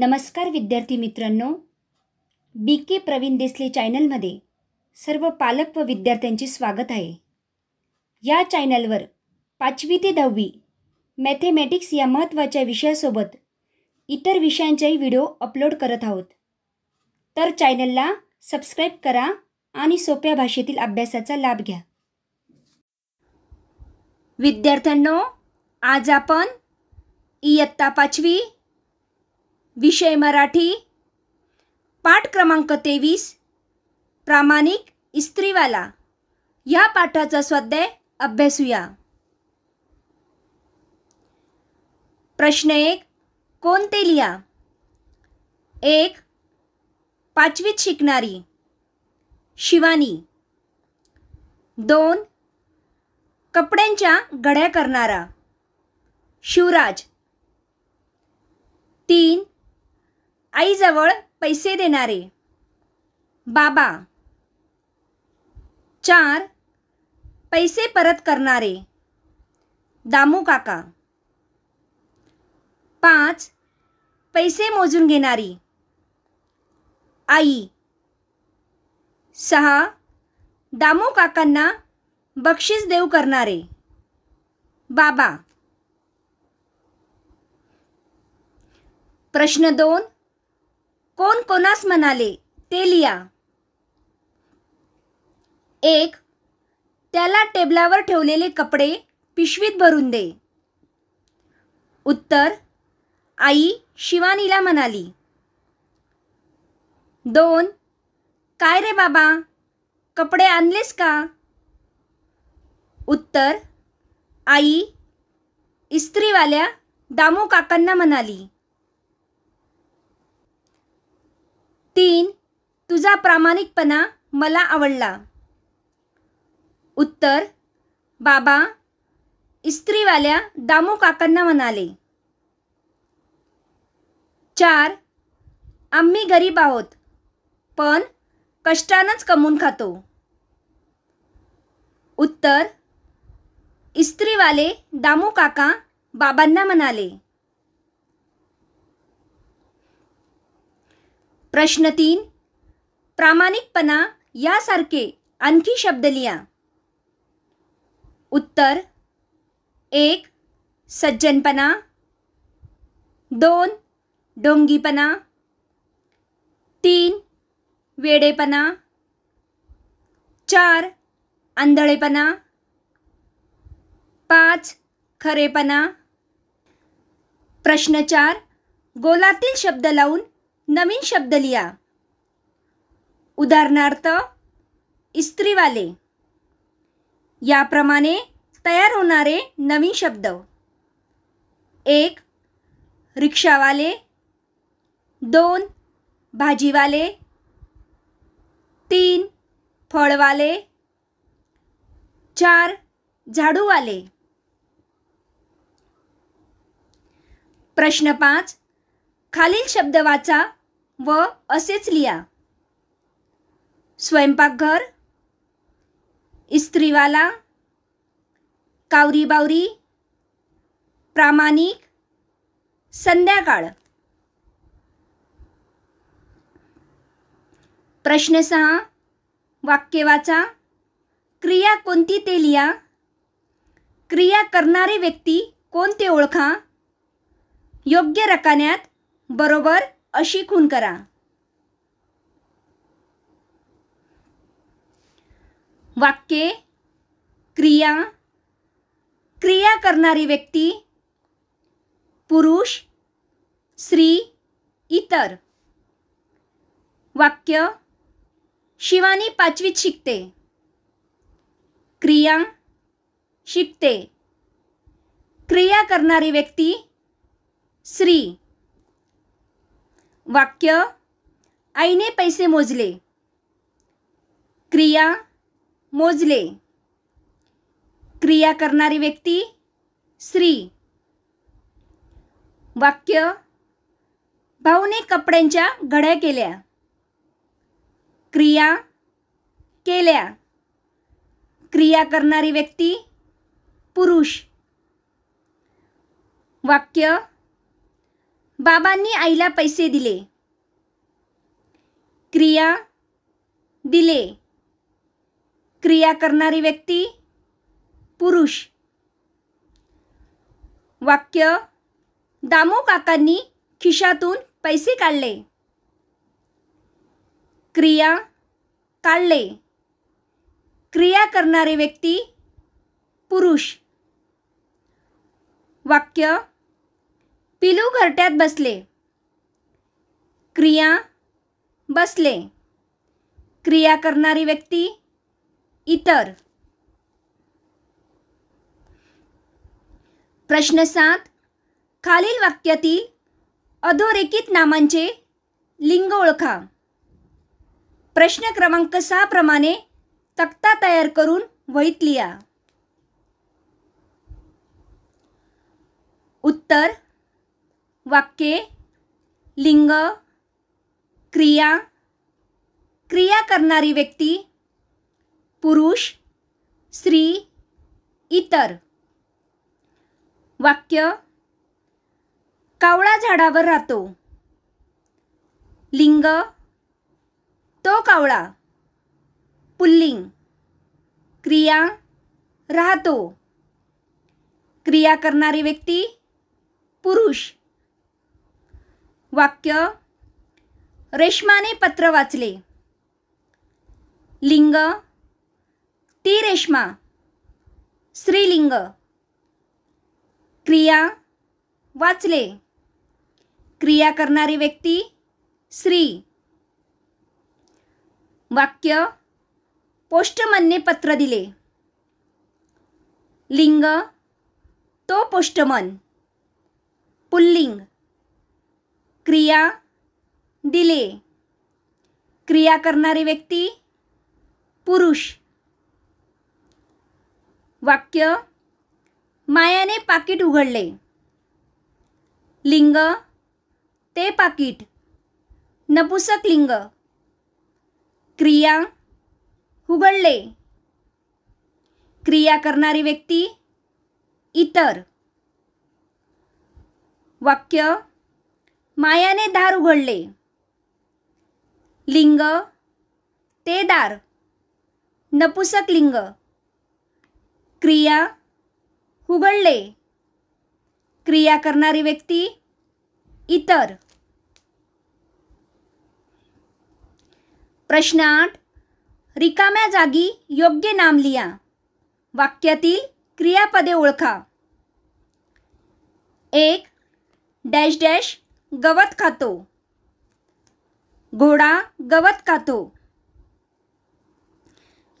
नमस्कार विद्यार्थी मित्रांनो बी के प्रवीण देसले चॅनलमध्ये सर्व पालक व विद्यार्थ्यांचे स्वागत आहे या चॅनलवर पाचवी ते दहावी मॅथेमॅटिक्स या महत्त्वाच्या विषयासोबत इतर विषयांचेही व्हिडिओ अपलोड करत आहोत तर चॅनलला सबस्क्राईब करा आणि सोप्या भाषेतील अभ्यासाचा लाभ घ्या विद्यार्थ्यांनो आज आपण इयत्ता पाचवी विषय मराठी पाठ क्रमांक तेवीस प्रामाणिक इस्त्रीवाला या पाठाचा स्वाध्याय अभ्यासूया प्रश्न एक कोणते लिहा एक पाचवीत शिकणारी शिवानी दोन कपड्यांच्या गड्या करणारा शिवराज तीन आईजवळ पैसे देणारे बाबा चार पैसे परत करणारे दामू काका पाच पैसे मोजून घेणारी आई सहा दामू काकांना बक्षीस देऊ करणारे बाबा प्रश्न दोन कोण कोणास म्हणाले ते लिया एक त्याला टेबलावर ठेवलेले कपडे पिशवीत भरून दे उत्तर आई शिवानीला म्हणाली दोन काय रे बाबा कपडे आणलेस का उत्तर आई इस्त्रीवाल्या दामू काकांना म्हणाली तीन तुझा प्रामाणिकपणा मला आवडला उत्तर बाबा इस्त्रीवाल्या दामू काकांना म्हणाले चार आम्ही गरीब आहोत पण कष्टानंच कमवून खातो उत्तर इस्त्रीवाले दामू काका बाबांना म्हणाले प्रश्न तीन प्रामाणिकपणा यासारखे आणखी शब्द लिया उत्तर एक सज्जनपणा दोन डोंगीपना तीन वेडेपणा चार आंधळेपणा पाच खरेपणा प्रश्न चार गोलातील शब्द लावून नवीन शब्द लिहा उदाहरणार्थ इस्त्रीवाले याप्रमाणे तयार होणारे नवीन शब्द एक रिक्षावाले दोन भाजीवाले तीन फळवाले चार झाडूवाले प्रश्न पाच खालील शब्द वाचा व असेच लिहा स्वयंपाकघर इस्त्रीवाला कावरी बावरी प्रामाणिक संध्याकाळ प्रश्न सहा वाक्य वाचा क्रिया कोणती ते लिहा क्रिया करणारे व्यक्ती कोणते ओळखा योग्य रकान्यात बरोबर अशी खून करा वाक्य क्रिया क्रिया करणारी व्यक्ती पुरुष स्त्री इतर वाक्य शिवानी पाचवीत शिकते क्रिया शिकते क्रिया करणारी व्यक्ती स्त्री वाक्य आईने पैसे मोजले क्रिया मोजले क्रिया करणारी व्यक्ती स्त्री वाक्य भाऊने कपड्यांच्या घड्या केल्या क्रिया केल्या क्रिया करणारी व्यक्ती पुरुष वाक्य बाबांनी आईला पैसे दिले क्रिया दिले क्रिया करणारी व्यक्ती पुरुष वाक्य दामो काकांनी खिशातून पैसे काढले क्रिया काढले क्रिया करणारी व्यक्ती पुरुष वाक्य पिलू घरट्यात बसले क्रिया बसले क्रिया करणारी व्यक्ती इतर प्रश्न सात खालील वाक्यातील अधोरेखित नामांचे लिंग ओळखा प्रश्न क्रमांक सहा प्रमाणे तक्ता तयार करून वहीत लिहा उत्तर वाक्ये लिंग क्रिया क्रिया करणारी व्यक्ती पुरुष स्त्री इतर वाक्य कावळा झाडावर राहतो लिंग तो कावळा पुल्लिंग क्रिया राहतो क्रिया करणारी व्यक्ती पुरुष वाक्य रेश्माने पत्र वाचले लिंग ती रेश्मा स्त्रीलिंग क्रिया वाचले क्रिया करणारी व्यक्ती स्त्री वाक्य पोष्टमनने पत्र दिले लिंग तो पोष्टमन पुल्लिंग क्रिया दिले क्रिया करणारी व्यक्ती पुरुष वाक्य मायाने पाकिट उघडले लिंग ते पाकिट नपुसक लिंग क्रिया उघडले क्रिया करणारी व्यक्ती इतर वाक्य मायाने दार उघडले लिंग ते दार नपुसक लिंग क्रिया उघडले क्रिया करणारी व्यक्ती इतर प्रश्न आठ रिकाम्या जागी योग्य नाम लिया वाक्यातील क्रियापदे ओळखा एक डॅश डॅश गवत खातो घोडा गवत खातो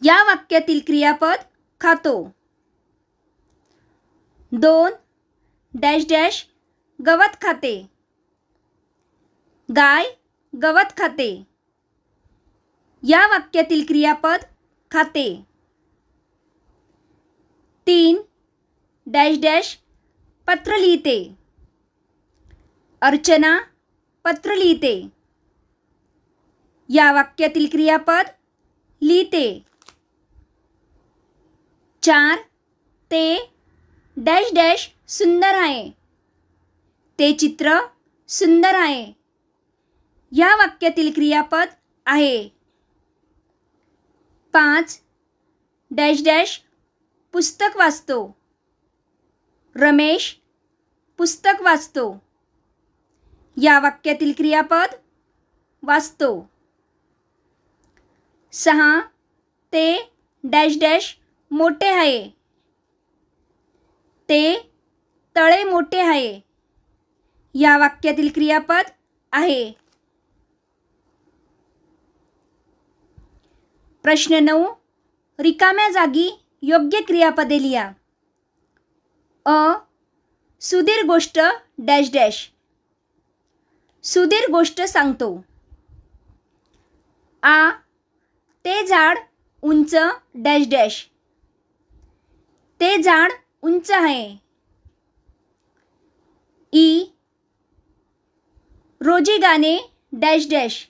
या वाक्यातील क्रियापद खातो दोन डैश डैश गवत खाते गाय गवत खाते या वाक्यातील क्रियापद खाते तीन डैश डैश पत्र लिहिते अर्चना पत्र लिहिते या वाक्यातील क्रियापद लिहिते चार ते डॅश डॅश सुंदर आहे ते चित्र सुंदर आहे या वाक्यातील क्रियापद आहे पाच डॅश डॅश पुस्तक वाचतो रमेश पुस्तक वाचतो या वाक्यातील क्रियापद वाचतो सहा ते डॅश डॅश मोठे आहे ते तळे मोठे आहे या वाक्यातील क्रियापद आहे प्रश्न नऊ रिकाम्या जागी योग्य क्रियापदे लिहा अ सुधीर गोष्ट डॅश डॅश सुधीर गोष्ट सांगतो आ ते झाड उंच डॅश डॅश ते झाड उंच आहे ई रोजी गाणे डॅश डॅश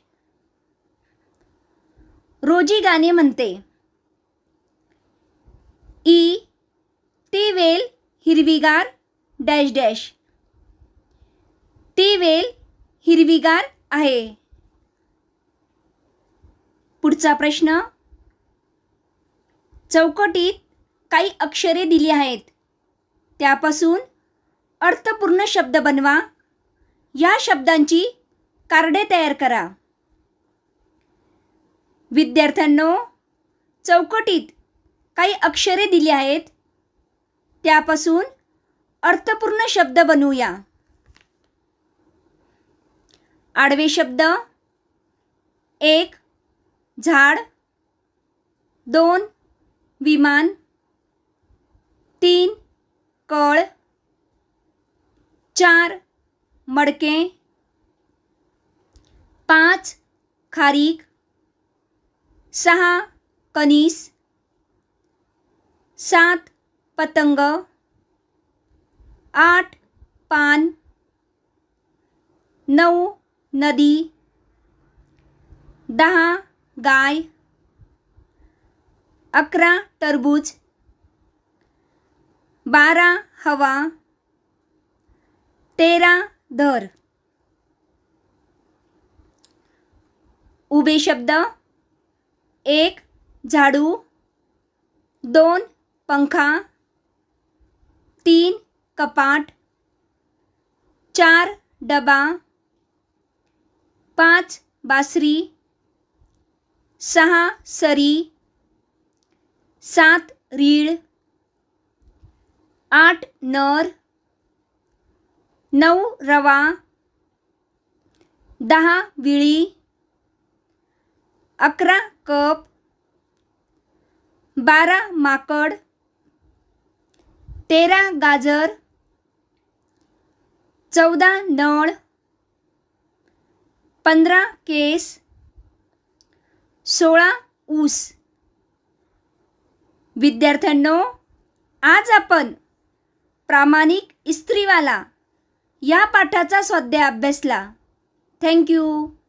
रोजी गाणे म्हणते ई ती वेल हिरवीगार डॅश डॅश ती वेल हिरवीगार आहे पुढचा प्रश्न चौकटीत काही अक्षरे दिली आहेत त्यापासून अर्थपूर्ण शब्द बनवा या शब्दांची कार्डे तयार करा विद्यार्थ्यांनो चौकटीत काही अक्षरे दिली आहेत त्यापासून अर्थपूर्ण शब्द बनवूया आडवे शब्द एक झाड दोन विमान तीन कळ चार मडके पाच खारीक सहा कनीस, सात पतंग आठ पान नऊ नदी दहा गाय अकरा टरबूज बारा हवा तेरा धर उबे शब्द एक झाडू दोन पंखा तीन कपाट चार डबा पाच बासरी सहा सरी सात रीळ आठ नर नऊ रवा दहा विळी अकरा कप बारा माकड तेरा गाजर चौदा नळ पंधरा केस सोळा ऊस विद्यार्थ्यांनो आज आपण प्रामाणिक इस्त्रीवाला या पाठाचा स्वाध्याय अभ्यासला थँक्यू